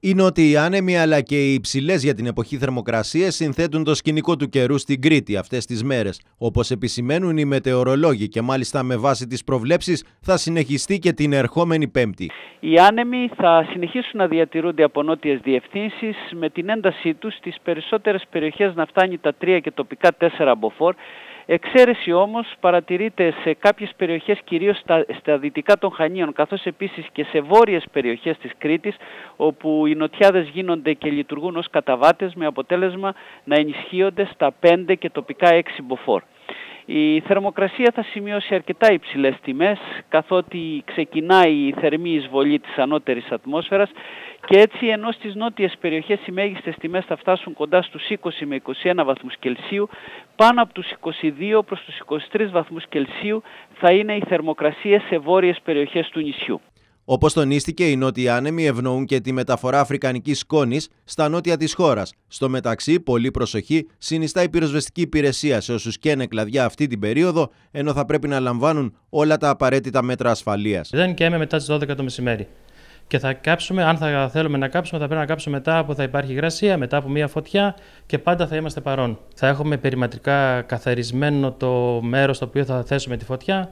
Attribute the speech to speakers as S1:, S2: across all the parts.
S1: είναι ότι οι άνεμοι αλλά και οι υψηλές για την εποχή θερμοκρασίες συνθέτουν το σκηνικό του καιρού στην Κρήτη αυτές τις μέρες. Όπως επισημαίνουν οι μετεωρολόγοι και μάλιστα με βάση τις προβλέψεις θα συνεχιστεί και την ερχόμενη Πέμπτη.
S2: Οι άνεμοι θα συνεχίσουν να διατηρούνται από νότιες διευθύνσεις με την έντασή τους στις περισσότερες περιοχές να φτάνει τα 3 και τοπικά 4 μποφόρ Εξαίρεση όμως παρατηρείται σε κάποιες περιοχές κυρίως στα, δυτικά των Χανίων καθώς επίσης και σε βόρειες περιοχές της Κρήτης όπου οι νοτιάδες γίνονται και λειτουργούν ως καταβάτες με αποτέλεσμα να ενισχύονται στα 5 και τοπικά 6 μποφόρ. Η θερμοκρασία θα σημειώσει αρκετά υψηλές τιμές καθότι ξεκινάει η θερμή εισβολή της ανώτερης ατμόσφαιρας και έτσι ενώ στις νότιες περιοχές οι μέγιστες τιμές θα φτάσουν κοντά στους 20 με 21 βαθμούς Κελσίου, πάνω από τους 22 προς τους 23 βαθμούς Κελσίου θα είναι οι θερμοκρασίες σε βόρειες περιοχές του νησιού.
S1: Όπως τονίστηκε, οι νότιοι άνεμοι ευνοούν και τη μεταφορά αφρικανικής σκόνης στα νότια της χώρας. Στο μεταξύ, πολλή προσοχή συνιστά η πυροσβεστική υπηρεσία σε όσους καίνε κλαδιά αυτή την περίοδο, ενώ θα πρέπει να λαμβάνουν όλα τα απαραίτητα μέτρα ασφαλείας.
S3: Δεν καίμε μετά τις 12 το μεσημέρι. Και θα κάψουμε, αν θα θέλουμε να κάψουμε, θα πρέπει να κάψουμε μετά που θα υπάρχει υγρασία, μετά από μια φωτιά και πάντα θα είμαστε παρόν. Θα έχουμε περιματρικά καθαρισμένο το μέρος στο οποίο θα θέσουμε τη φωτιά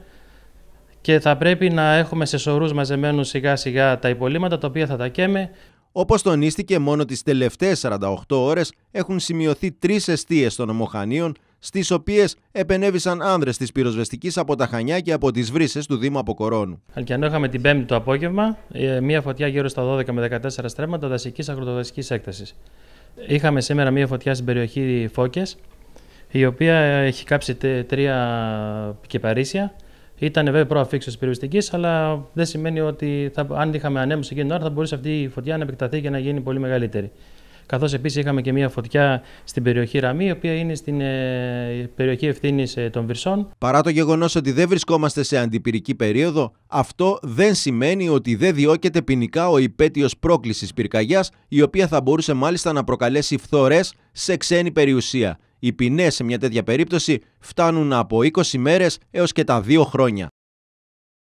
S3: και θα πρέπει να έχουμε σε σωρούς μαζεμένους σιγά σιγά τα υπολείμματα τα οποία θα τα καίμε.
S1: Όπως τονίστηκε μόνο τις τελευταίες 48 ώρες έχουν σημειωθεί τρεις εστίες των ομοχανίων στις οποίες επενέβησαν άνδρες της πυροσβεστικής από τα Χανιά και από τις βρύσες του Δήμου Αποκορώνου.
S3: Αλκιανό είχαμε την Πέμπτη το απόγευμα, ε, μία φωτιά γύρω στα 12 με 14 στρέμματα δασικής αγροτοδασικής έκτασης. Είχαμε σήμερα μία φωτιά στην περιοχή Φώκες, η οποία έχει κάψει τρία κυπαρίσια ήταν βέβαια προαφήξεω τη περιοριστική, αλλά δεν σημαίνει ότι θα, αν είχαμε ανέμωση εκείνη την ώρα θα μπορούσε αυτή η φωτιά να επεκταθεί και να γίνει πολύ μεγαλύτερη. Καθώς επίσης είχαμε και μια φωτιά στην περιοχή Ραμή, η οποία είναι στην ε, περιοχή ευθύνης ε, των Βυρσών.
S1: Παρά το γεγονός ότι δεν βρισκόμαστε σε αντιπυρική περίοδο, αυτό δεν σημαίνει ότι δεν διώκεται ποινικά ο υπέτειος πρόκλησης πυρκαγιάς, η οποία θα μπορούσε μάλιστα να προκαλέσει φθορές σε ξένη περιουσία. Οι ποινές σε μια τέτοια περίπτωση φτάνουν από 20 μέρες έως και τα 2 χρόνια.